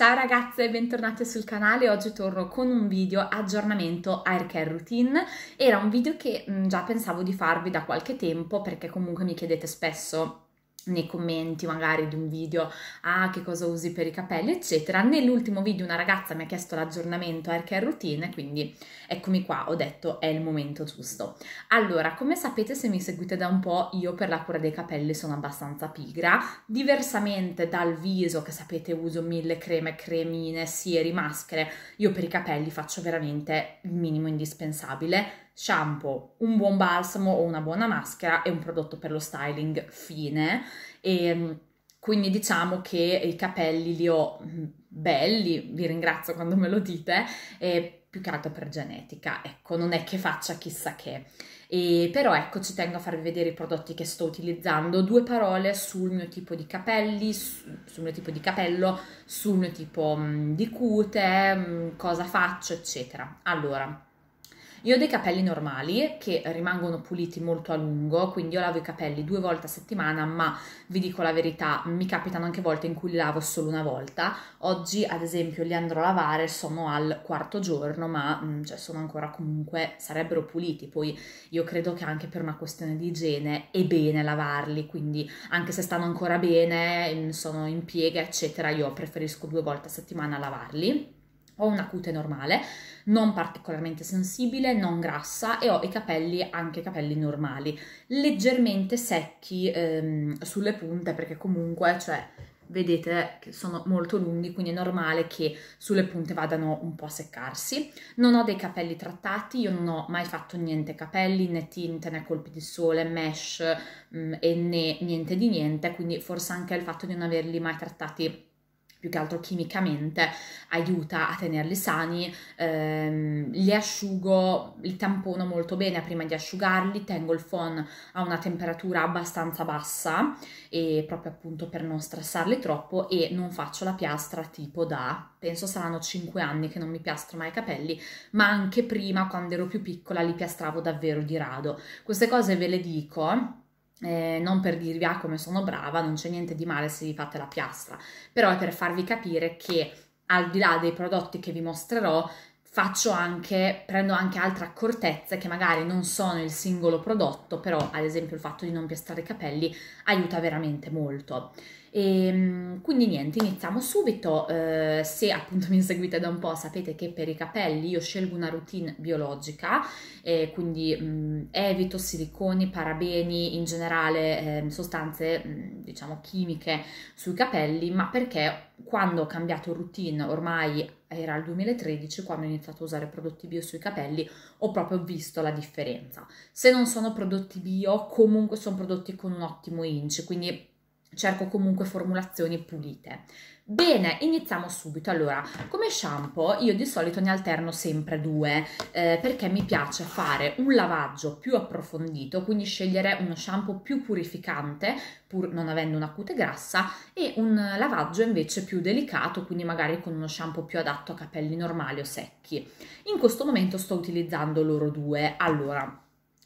Ciao ragazze e bentornate sul canale, oggi torno con un video aggiornamento hair care routine, era un video che già pensavo di farvi da qualche tempo perché comunque mi chiedete spesso nei commenti magari di un video, ah che cosa usi per i capelli eccetera. Nell'ultimo video una ragazza mi ha chiesto l'aggiornamento hair care routine, quindi eccomi qua, ho detto è il momento giusto. Allora, come sapete se mi seguite da un po', io per la cura dei capelli sono abbastanza pigra, diversamente dal viso che sapete uso mille creme, cremine, sieri, maschere, io per i capelli faccio veramente il minimo indispensabile shampoo, un buon balsamo o una buona maschera e un prodotto per lo styling fine. E ehm, quindi diciamo che i capelli li ho mm, belli, vi ringrazio quando me lo dite, eh, più che altro per genetica, ecco, non è che faccia chissà che. E però ecco, ci tengo a farvi vedere i prodotti che sto utilizzando, due parole sul mio tipo di capelli, sul mio tipo di capello, sul mio tipo mm, di cute, mm, cosa faccio, eccetera. Allora, io ho dei capelli normali che rimangono puliti molto a lungo, quindi io lavo i capelli due volte a settimana, ma vi dico la verità, mi capitano anche volte in cui li lavo solo una volta. Oggi, ad esempio, li andrò a lavare, sono al quarto giorno, ma mm, cioè, sono ancora comunque, sarebbero puliti. Poi io credo che anche per una questione di igiene è bene lavarli, quindi anche se stanno ancora bene, mm, sono in piega, eccetera, io preferisco due volte a settimana lavarli. Ho una cute normale, non particolarmente sensibile, non grassa e ho i capelli, anche capelli normali, leggermente secchi ehm, sulle punte perché comunque, cioè, vedete che sono molto lunghi, quindi è normale che sulle punte vadano un po' a seccarsi. Non ho dei capelli trattati, io non ho mai fatto niente capelli, né tinte, né colpi di sole, mesh mh, mm, e né niente di niente, quindi forse anche il fatto di non averli mai trattati più che altro chimicamente aiuta a tenerli sani, ehm, li asciugo, li tampono molto bene prima di asciugarli, tengo il phon a una temperatura abbastanza bassa e proprio appunto per non stressarli troppo e non faccio la piastra tipo da, penso saranno 5 anni che non mi piastro mai i capelli, ma anche prima quando ero più piccola li piastravo davvero di rado. Queste cose ve le dico eh, non per dirvi ah come sono brava, non c'è niente di male se vi fate la piastra, però è per farvi capire che al di là dei prodotti che vi mostrerò faccio anche, prendo anche altre accortezze che magari non sono il singolo prodotto, però ad esempio il fatto di non piastrare i capelli aiuta veramente molto. E, ehm, quindi niente, iniziamo subito. Eh, se appunto mi seguite da un po', sapete che per i capelli io scelgo una routine biologica, eh, quindi mh, mm, evito siliconi, parabeni, in generale eh, sostanze mh, mm, diciamo chimiche sui capelli, ma perché quando ho cambiato routine ormai era il 2013 quando ho iniziato a usare prodotti bio sui capelli, ho proprio visto la differenza. Se non sono prodotti bio, comunque sono prodotti con un ottimo inch, quindi cerco comunque formulazioni pulite. Bene, iniziamo subito. Allora, come shampoo io di solito ne alterno sempre due eh, perché mi piace fare un lavaggio più approfondito, quindi scegliere uno shampoo più purificante pur non avendo una cute grassa e un lavaggio invece più delicato, quindi magari con uno shampoo più adatto a capelli normali o secchi. In questo momento sto utilizzando loro due. Allora,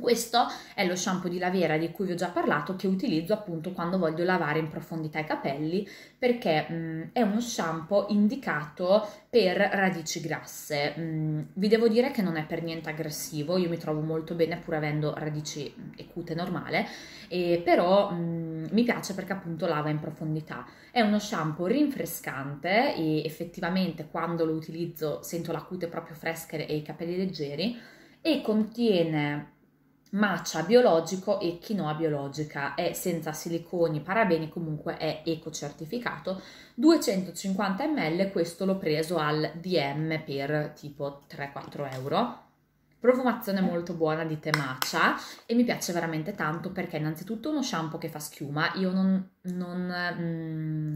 questo è lo shampoo di Lavera di cui vi ho già parlato che utilizzo appunto quando voglio lavare in profondità i capelli perché mh, mm, è uno shampoo indicato per radici grasse. Mh, mm, vi devo dire che non è per niente aggressivo, io mi trovo molto bene pur avendo radici mm, e cute normale, e però mh, mi piace perché appunto lava in profondità. È uno shampoo rinfrescante e effettivamente quando lo utilizzo sento la cute proprio fresca e i capelli leggeri e contiene Macia biologico e quinoa biologica, è senza siliconi, parabeni, comunque è ecocertificato, 250 ml, questo l'ho preso al DM per tipo 3-4 euro. Profumazione molto buona di temacia e mi piace veramente tanto perché innanzitutto uno shampoo che fa schiuma, io non, non mm,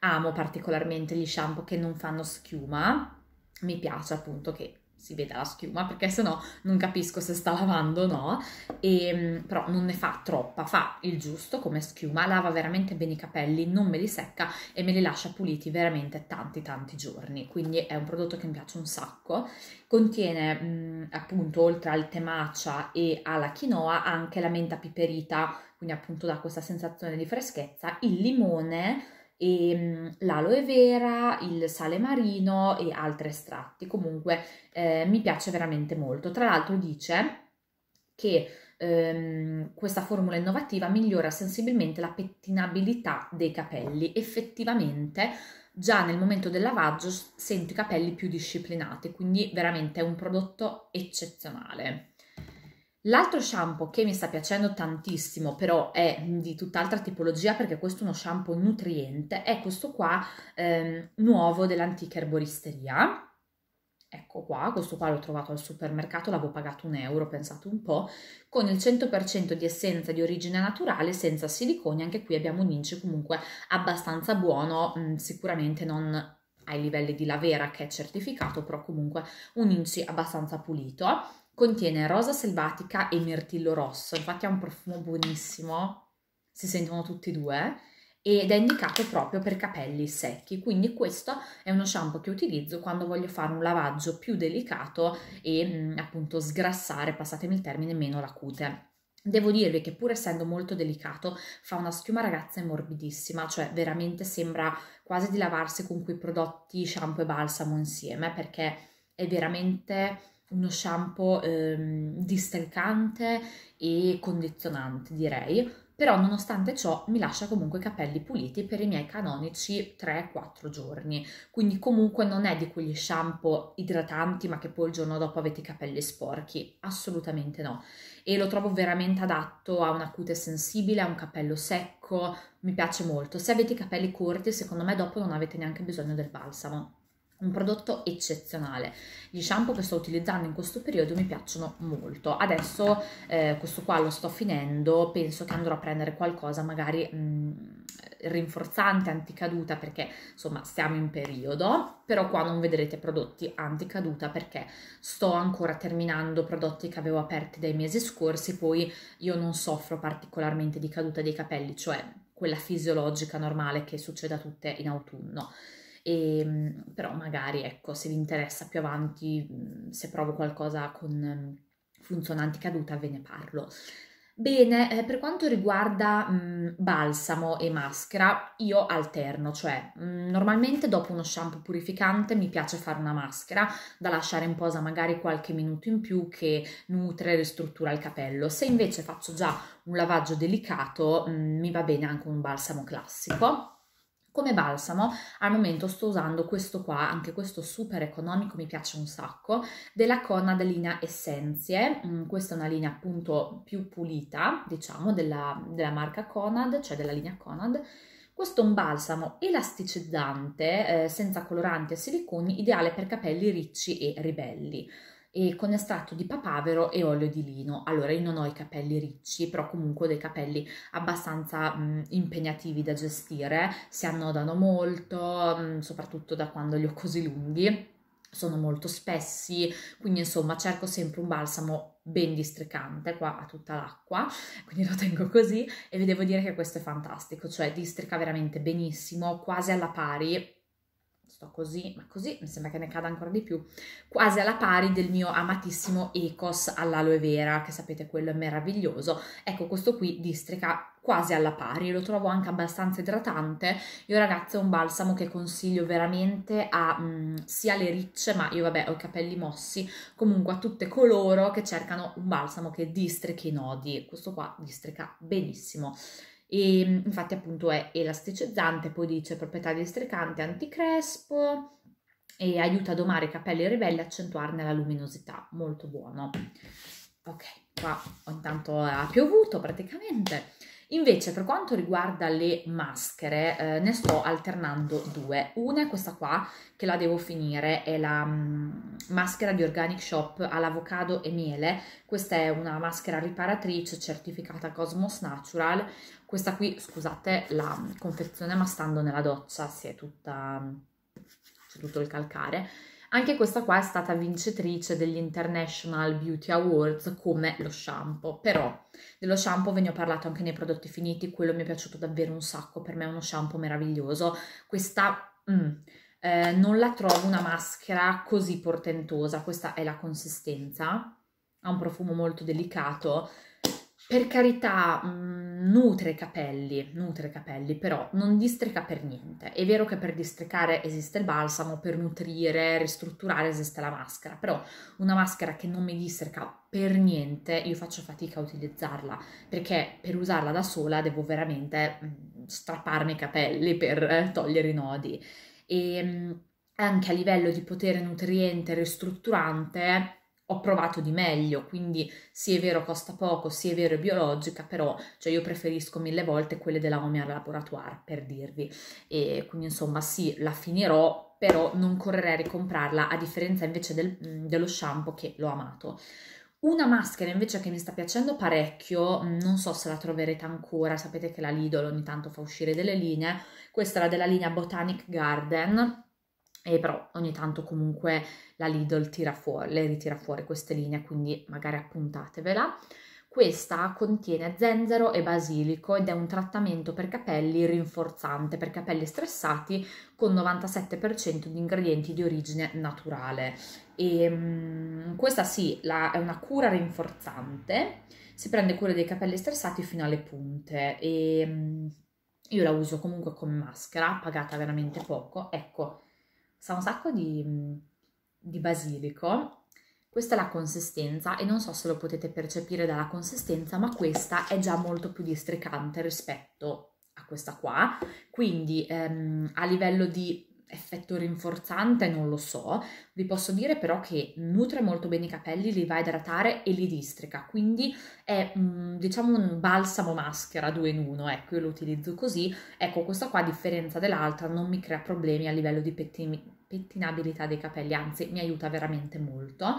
amo particolarmente gli shampoo che non fanno schiuma, mi piace appunto che si veda la schiuma perché sennò non capisco se sta lavando o no, e, ehm, però non ne fa troppa, fa il giusto come schiuma, lava veramente bene i capelli, non me li secca e me li lascia puliti veramente tanti tanti giorni, quindi è un prodotto che mi piace un sacco, contiene mh, appunto oltre al temacia e alla quinoa anche la menta piperita, quindi appunto dà questa sensazione di freschezza, il limone, e ehm, l'aloe vera, il sale marino e altri estratti. Comunque eh, mi piace veramente molto. Tra l'altro dice che ehm, questa formula innovativa migliora sensibilmente la pettinabilità dei capelli. Effettivamente già nel momento del lavaggio sento i capelli più disciplinati, quindi veramente è un prodotto eccezionale. L'altro shampoo che mi sta piacendo tantissimo, però è di tutt'altra tipologia perché questo è uno shampoo nutriente, è questo qua ehm, nuovo dell'antica erboristeria. Ecco qua, questo qua l'ho trovato al supermercato, l'avevo pagato un euro, pensate un po', con il 100% di essenza di origine naturale, senza silicone, anche qui abbiamo un ince comunque abbastanza buono, mh, mm, sicuramente non ai livelli di Lavera che è certificato, però comunque un inci abbastanza pulito Contiene rosa selvatica e mirtillo rosso, infatti ha un profumo buonissimo, si sentono tutti e due ed è indicato proprio per capelli secchi, quindi questo è uno shampoo che utilizzo quando voglio fare un lavaggio più delicato e mm, appunto sgrassare, passatemi il termine, meno la cute. Devo dirvi che pur essendo molto delicato fa una schiuma ragazza morbidissima, cioè veramente sembra quasi di lavarsi con quei prodotti shampoo e balsamo insieme perché è veramente uno shampoo ehm, distalcante e condizionante direi, però nonostante ciò mi lascia comunque i capelli puliti per i miei canonici 3-4 giorni, quindi comunque non è di quegli shampoo idratanti ma che poi il giorno dopo avete i capelli sporchi, assolutamente no, e lo trovo veramente adatto a una cute sensibile, a un capello secco, mi piace molto, se avete i capelli corti secondo me dopo non avete neanche bisogno del balsamo un prodotto eccezionale. Gli shampoo che sto utilizzando in questo periodo mi piacciono molto. Adesso eh, questo qua lo sto finendo, penso che andrò a prendere qualcosa magari mh, mm, rinforzante, anticaduta, perché insomma stiamo in periodo, però qua non vedrete prodotti anticaduta perché sto ancora terminando prodotti che avevo aperti dai mesi scorsi, poi io non soffro particolarmente di caduta dei capelli, cioè quella fisiologica normale che succede a tutte in autunno e, ehm, però magari ecco se vi interessa più avanti, mhmm, se provo qualcosa con mhmm, funzionanti caduta ve ne parlo. Bene, eh, per quanto riguarda mh, mhmm, balsamo e maschera, io alterno, cioè mh, normalmente dopo uno shampoo purificante mi piace fare una maschera da lasciare in posa magari qualche minuto in più che nutre e ristruttura il capello. Se invece faccio già un lavaggio delicato, mh, mi va bene anche un balsamo classico. Come balsamo al momento sto usando questo qua, anche questo super economico, mi piace un sacco, della Conad linea Essenzie, mm, questa è una linea appunto più pulita, diciamo, della, della marca Conad, cioè della linea Conad. Questo è un balsamo elasticizzante, eh, senza coloranti e siliconi, ideale per capelli ricci e ribelli e con estratto di papavero e olio di lino. Allora io non ho i capelli ricci, però comunque ho dei capelli abbastanza mh, mm, impegnativi da gestire, si annodano molto, mh, mm, soprattutto da quando li ho così lunghi. Sono molto spessi, quindi insomma cerco sempre un balsamo ben districante qua a tutta l'acqua, quindi lo tengo così e vi devo dire che questo è fantastico, cioè districa veramente benissimo, quasi alla pari sto così, ma così mi sembra che ne cada ancora di più, quasi alla pari del mio amatissimo Ecos all'aloe vera, che sapete quello è meraviglioso, ecco questo qui districa quasi alla pari, lo trovo anche abbastanza idratante, io ragazzi è un balsamo che consiglio veramente a mh, mm, sia le ricce, ma io vabbè ho i capelli mossi, comunque a tutte coloro che cercano un balsamo che districa i nodi, questo qua districa benissimo. E, infatti appunto è elasticizzante, poi dice proprietà districante, anticrespo e aiuta a domare i capelli ribelli e accentuarne la luminosità, molto buono. Ok, qua intanto ha piovuto praticamente. Invece per quanto riguarda le maschere eh, ne sto alternando due. Una è questa qua che la devo finire, è la mh, mm, maschera di Organic Shop all'avocado e miele. Questa è una maschera riparatrice certificata Cosmos Natural. Questa qui, scusate la confezione ma stando nella doccia si è tutta... Mm, c'è tutto il calcare anche questa qua è stata vincitrice degli International Beauty Awards come lo shampoo, però dello shampoo ve ne ho parlato anche nei prodotti finiti, quello mi è piaciuto davvero un sacco, per me è uno shampoo meraviglioso. Questa... Mm, eh, non la trovo una maschera così portentosa, questa è la consistenza, ha un profumo molto delicato, per carità, mm, nutre i capelli, nutre i capelli, però non districa per niente. È vero che per districare esiste il balsamo, per nutrire, ristrutturare esiste la maschera, però una maschera che non mi districa per niente, io faccio fatica a utilizzarla, perché per usarla da sola devo veramente mm, strapparmi i capelli per eh, togliere i nodi. E mm, anche a livello di potere nutriente e ristrutturante ho provato di meglio, quindi sì è vero costa poco, sì è vero è biologica, però cioè io preferisco mille volte quelle della Omea Laboratoire, per dirvi. E quindi insomma sì, la finirò, però non correrei a ricomprarla, a differenza invece del, dello shampoo che l'ho amato. Una maschera invece che mi sta piacendo parecchio, non so se la troverete ancora, sapete che la Lidl ogni tanto fa uscire delle linee, questa è la della linea Botanic Garden, e però ogni tanto comunque la Lidl tira fuori, le ritira fuori queste linee, quindi magari appuntatevela. Questa contiene zenzero e basilico ed è un trattamento per capelli rinforzante per capelli stressati con 97% di ingredienti di origine naturale. E, ehm, questa sì, la, è una cura rinforzante, si prende cura dei capelli stressati fino alle punte e ehm, io la uso comunque come maschera, pagata veramente poco. Ecco, sa un sacco di, mm, di basilico, questa è la consistenza e non so se lo potete percepire dalla consistenza, ma questa è già molto più districante rispetto a questa qua, quindi ehm, a livello di effetto rinforzante non lo so, vi posso dire però che nutre molto bene i capelli, li va a idratare e li districa, quindi è mm, diciamo un balsamo maschera 2 in 1, ecco io lo utilizzo così, ecco questa qua a differenza dell'altra non mi crea problemi a livello di pettin- pettinabilità dei capelli, anzi mi aiuta veramente molto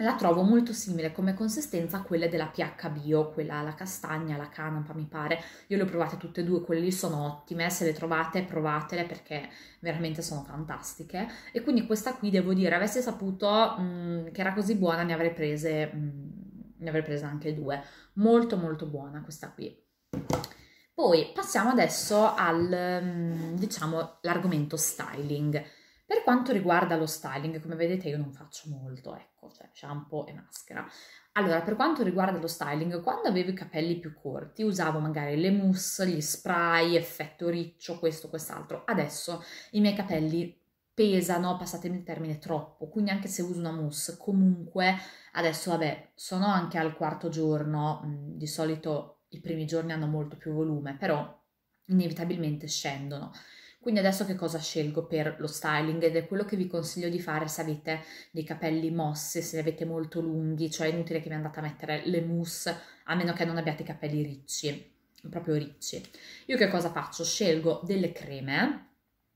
la trovo molto simile come consistenza a quelle della PH Bio, quella alla castagna, alla canapa mi pare. Io le ho provate tutte e due, quelle lì sono ottime, se le trovate provatele perché veramente sono fantastiche. E quindi questa qui devo dire, avessi saputo mh, mm, che era così buona ne avrei prese... Mh, mm, ne avrei presa anche due, molto molto buona questa qui. Poi passiamo adesso al, mm, diciamo, l'argomento styling. Per quanto riguarda lo styling, come vedete io non faccio molto, ecco, cioè shampoo e maschera. Allora, per quanto riguarda lo styling, quando avevo i capelli più corti usavo magari le mousse, gli spray, effetto riccio, questo, quest'altro. Adesso i miei capelli pesano, passatemi il termine, troppo. Quindi anche se uso una mousse, comunque adesso vabbè, sono anche al quarto giorno, mm, di solito i primi giorni hanno molto più volume, però inevitabilmente scendono. Quindi adesso che cosa scelgo per lo styling ed è quello che vi consiglio di fare se avete dei capelli mossi, se li avete molto lunghi, cioè è inutile che vi andate a mettere le mousse a meno che non abbiate i capelli ricci, proprio ricci. Io che cosa faccio? Scelgo delle creme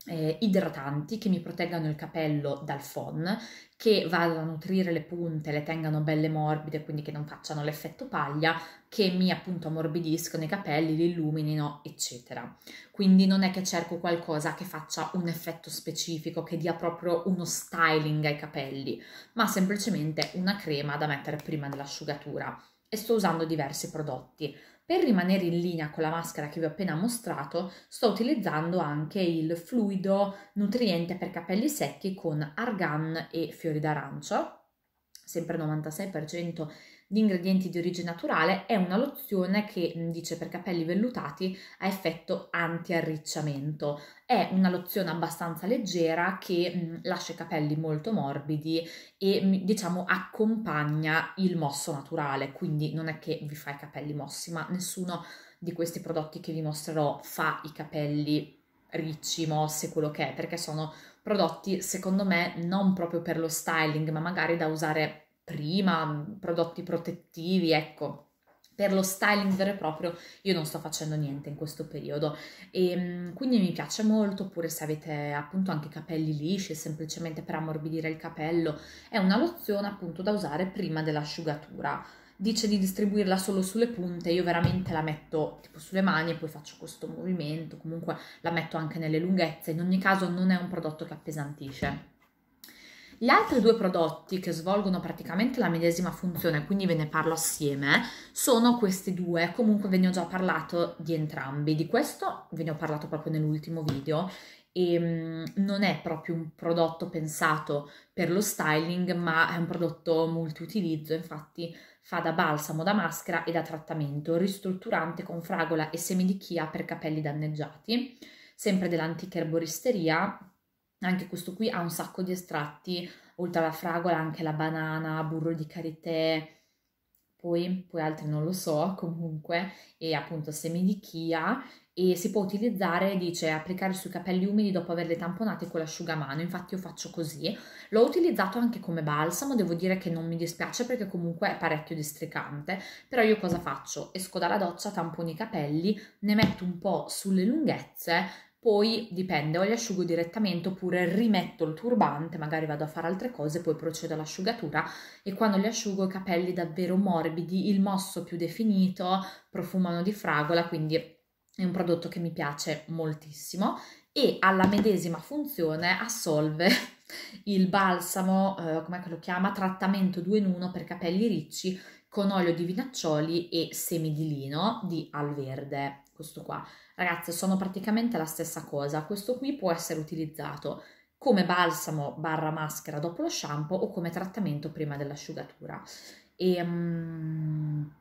eh, idratanti che mi proteggano il capello dal phon, che vadano a nutrire le punte, le tengano belle morbide, quindi che non facciano l'effetto paglia, che mi appunto ammorbidiscono i capelli, li illuminino, eccetera. Quindi non è che cerco qualcosa che faccia un effetto specifico, che dia proprio uno styling ai capelli, ma semplicemente una crema da mettere prima dell'asciugatura e sto usando diversi prodotti. Per rimanere in linea con la maschera che vi ho appena mostrato, sto utilizzando anche il fluido nutriente per capelli secchi con argan e fiori d'arancio, sempre 96% di ingredienti di origine naturale è una lozione che, mm, dice per capelli vellutati, ha effetto anti-arricciamento. È una lozione abbastanza leggera che mh, mm, lascia i capelli molto morbidi e diciamo accompagna il mosso naturale, quindi non è che vi fa i capelli mossi, ma nessuno di questi prodotti che vi mostrerò fa i capelli ricci, mossi, quello che è, perché sono prodotti secondo me non proprio per lo styling, ma magari da usare prima, mm, prodotti protettivi, ecco. Per lo styling vero e proprio io non sto facendo niente in questo periodo e mm, quindi mi piace molto oppure se avete appunto anche capelli lisci semplicemente per ammorbidire il capello è una lozione appunto da usare prima dell'asciugatura dice di distribuirla solo sulle punte, io veramente la metto tipo sulle mani e poi faccio questo movimento, comunque la metto anche nelle lunghezze, in ogni caso non è un prodotto che appesantisce. Gli altri due prodotti che svolgono praticamente la medesima funzione, quindi ve ne parlo assieme, sono questi due. Comunque ve ne ho già parlato di entrambi. Di questo ve ne ho parlato proprio nell'ultimo video e ehm, non è proprio un prodotto pensato per lo styling, ma è un prodotto multiutilizzo, infatti fa da balsamo, da maschera e da trattamento, ristrutturante con fragola e semi di chia per capelli danneggiati, sempre dell'antica erboristeria anche questo qui ha un sacco di estratti, oltre alla fragola anche la banana, burro di karité, poi, poi altri non lo so comunque, e appunto semi di chia e si può utilizzare, dice, applicare sui capelli umidi dopo averli tamponati con l'asciugamano, infatti io faccio così. L'ho utilizzato anche come balsamo, devo dire che non mi dispiace perché comunque è parecchio districante, però io cosa faccio? Esco dalla doccia, tamponi i capelli, ne metto un po' sulle lunghezze, poi dipende, o li asciugo direttamente oppure rimetto il turbante, magari vado a fare altre cose, poi procedo all'asciugatura e quando li asciugo i capelli davvero morbidi, il mosso più definito, profumano di fragola, quindi è un prodotto che mi piace moltissimo e alla medesima funzione assolve il balsamo, eh, come lo chiama, trattamento 2 in 1 per capelli ricci con olio di vinaccioli e semi di lino di Alverde questo qua. Ragazze, sono praticamente la stessa cosa. Questo qui può essere utilizzato come balsamo barra maschera dopo lo shampoo o come trattamento prima dell'asciugatura. E, um,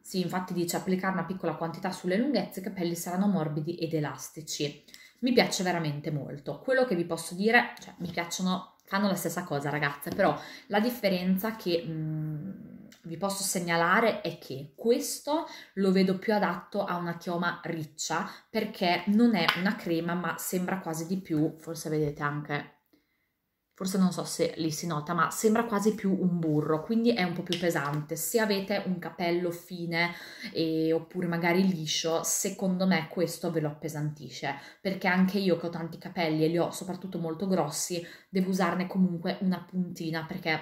sì, infatti dice applicare una piccola quantità sulle lunghezze, i capelli saranno morbidi ed elastici. Mi piace veramente molto. Quello che vi posso dire, cioè mi piacciono, fanno la stessa cosa ragazze, però la differenza che... Um, vi posso segnalare è che questo lo vedo più adatto a una chioma riccia perché non è una crema ma sembra quasi di più, forse vedete anche forse non so se lì si nota, ma sembra quasi più un burro, quindi è un po' più pesante. Se avete un capello fine e, oppure magari liscio, secondo me questo ve lo appesantisce, perché anche io che ho tanti capelli e li ho soprattutto molto grossi, devo usarne comunque una puntina perché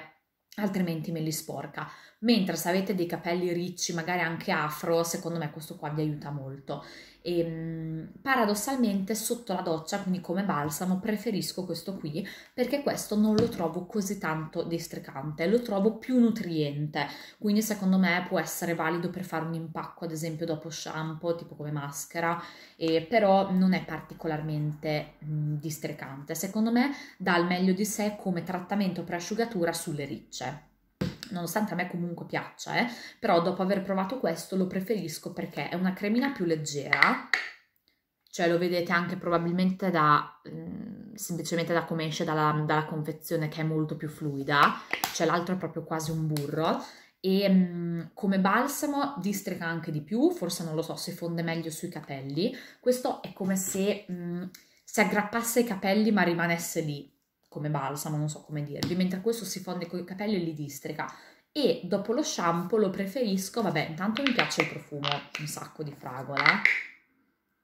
altrimenti me li sporca mentre se avete dei capelli ricci, magari anche afro, secondo me questo qua vi aiuta molto. E, ehm, paradossalmente sotto la doccia, quindi come balsamo, preferisco questo qui perché questo non lo trovo così tanto districante, lo trovo più nutriente, quindi secondo me può essere valido per fare un impacco ad esempio dopo shampoo, tipo come maschera, e, però non è particolarmente mh, districante, secondo me dà il meglio di sé come trattamento per asciugatura sulle ricce nonostante a me comunque piaccia, eh, però dopo aver provato questo lo preferisco perché è una cremina più leggera, cioè lo vedete anche probabilmente da, mh, mm, semplicemente da come esce dalla, dalla, confezione che è molto più fluida, cioè l'altro è proprio quasi un burro, e mh, mm, come balsamo districa anche di più, forse non lo so, si fonde meglio sui capelli, questo è come se mh, mm, si aggrappasse ai capelli ma rimanesse lì, come balsamo, non so come dirvi, mentre questo si fonde con i capelli e li districa. E dopo lo shampoo lo preferisco, vabbè, intanto mi piace il profumo, un sacco di fragola,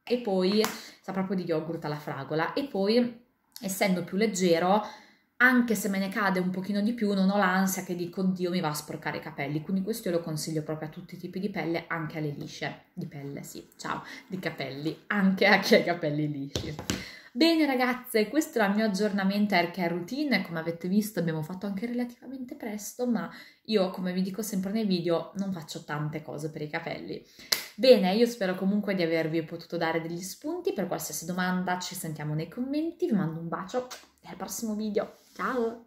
e poi sa proprio di yogurt alla fragola, e poi, essendo più leggero, anche se me ne cade un pochino di più, non ho l'ansia che dico oddio, mi va a sporcare i capelli. Quindi questo io lo consiglio proprio a tutti i tipi di pelle, anche alle lisce. Di pelle, sì, ciao, di capelli, anche a chi ha i capelli lisci. Bene ragazze, questo era il mio aggiornamento Aircare Routine, come avete visto abbiamo fatto anche relativamente presto, ma io come vi dico sempre nei video non faccio tante cose per i capelli. Bene, io spero comunque di avervi potuto dare degli spunti, per qualsiasi domanda ci sentiamo nei commenti, vi mando un bacio e al prossimo video, ciao!